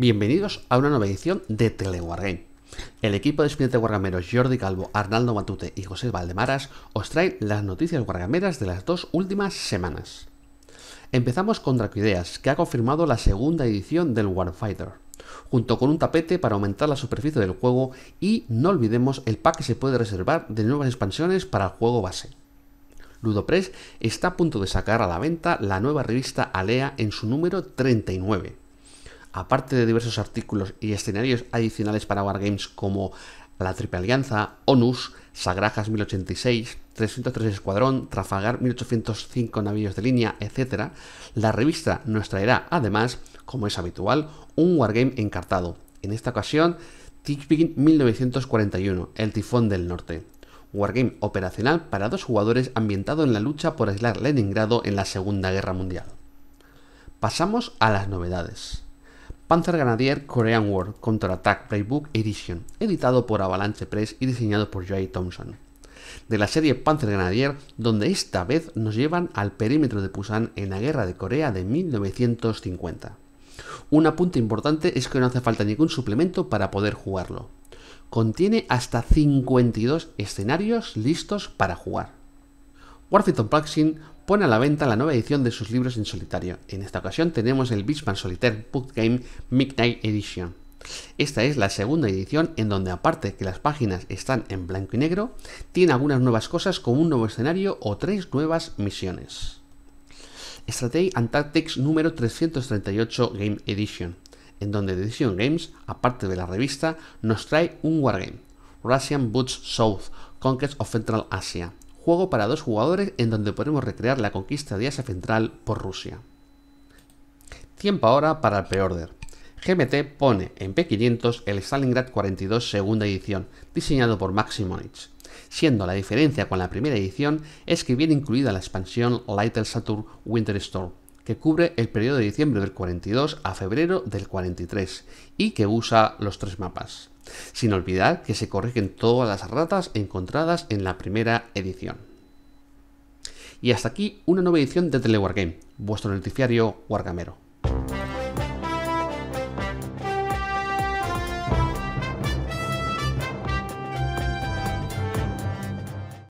Bienvenidos a una nueva edición de Telewargame. El equipo de Spinete Wargameros Jordi Calvo, Arnaldo Matute y José Valdemaras os traen las noticias wargameras de las dos últimas semanas. Empezamos con Dracoideas, que ha confirmado la segunda edición del Warfighter, junto con un tapete para aumentar la superficie del juego y no olvidemos el pack que se puede reservar de nuevas expansiones para el juego base. Ludopress está a punto de sacar a la venta la nueva revista Alea en su número 39 aparte de diversos artículos y escenarios adicionales para Wargames como la Triple Alianza, ONUS, Sagrajas 1086, 303 Escuadrón, Trafalgar 1805 Navíos de Línea, etc., la revista nos traerá además, como es habitual, un wargame encartado. En esta ocasión, Tichbin 1941, El Tifón del Norte. Wargame operacional para dos jugadores ambientado en la lucha por aislar Leningrado en la Segunda Guerra Mundial. Pasamos a las novedades. Panzer Grenadier Korean War Contra-Attack Playbook Edition, editado por Avalanche Press y diseñado por Jay Thompson. De la serie Panzer Grenadier, donde esta vez nos llevan al perímetro de Pusan en la Guerra de Corea de 1950. Un apunte importante es que no hace falta ningún suplemento para poder jugarlo. Contiene hasta 52 escenarios listos para jugar. Warfit Unboxing pone a la venta la nueva edición de sus libros en solitario. En esta ocasión tenemos el Bisman Solitaire Book Game Midnight Edition. Esta es la segunda edición en donde aparte que las páginas están en blanco y negro, tiene algunas nuevas cosas como un nuevo escenario o tres nuevas misiones. Strategy Antarctics número 338 Game Edition, en donde Decision Games, aparte de la revista, nos trae un wargame, Russian Boots South, Conquest of Central Asia, juego para dos jugadores en donde podemos recrear la conquista de Asia Central por Rusia. Tiempo ahora para el pre-order. GMT pone en P500 el Stalingrad 42 segunda edición, diseñado por Maximonich, siendo la diferencia con la primera edición es que viene incluida la expansión Little Saturn Winter Storm, que cubre el periodo de diciembre del 42 a febrero del 43 y que usa los tres mapas, sin olvidar que se corrigen todas las ratas encontradas en la primera edición. Y hasta aquí una nueva edición de Telewargame, vuestro noticiario wargamero.